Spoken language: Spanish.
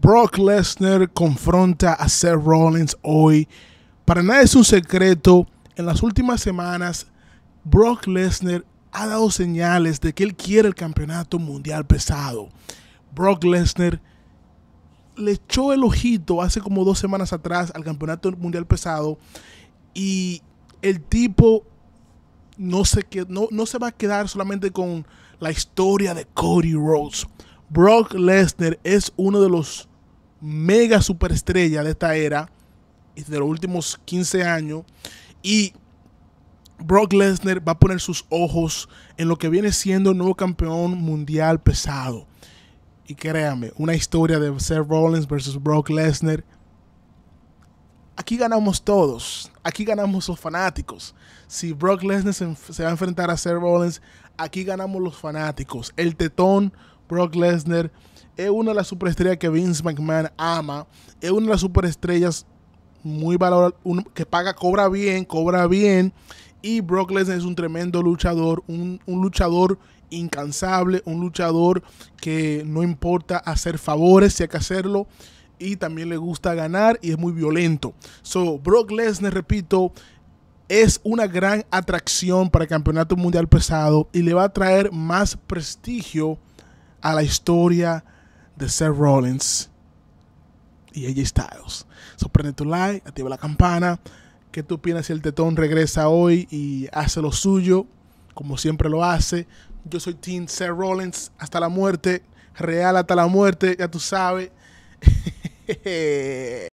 Brock Lesnar confronta a Seth Rollins hoy. Para nada es un secreto, en las últimas semanas Brock Lesnar ha dado señales de que él quiere el campeonato mundial pesado. Brock Lesnar le echó el ojito hace como dos semanas atrás al campeonato mundial pesado y el tipo no se, no, no se va a quedar solamente con la historia de Cody Rhodes Brock Lesnar es uno de los mega superestrellas de esta era, de los últimos 15 años, y Brock Lesnar va a poner sus ojos en lo que viene siendo el nuevo campeón mundial pesado. Y créame, una historia de Seth Rollins versus Brock Lesnar. Aquí ganamos todos. Aquí ganamos los fanáticos. Si Brock Lesnar se, se va a enfrentar a Seth Rollins, aquí ganamos los fanáticos. El tetón Brock Lesnar es una de las superestrellas que Vince McMahon ama, es una de las superestrellas muy valor, que paga, cobra bien, cobra bien. Y Brock Lesnar es un tremendo luchador, un, luchador incansable, un luchador que no importa hacer favores si hay que hacerlo. Y también le gusta ganar y es muy violento. So, Brock Lesnar, repito, es una gran atracción para el Campeonato Mundial Pesado y le va a traer más prestigio a la historia de Seth Rollins y AJ Styles. Sorprende tu like, activa la campana. ¿Qué tú piensas si el tetón regresa hoy y hace lo suyo, como siempre lo hace? Yo soy Team Seth Rollins hasta la muerte, real hasta la muerte, ya tú sabes.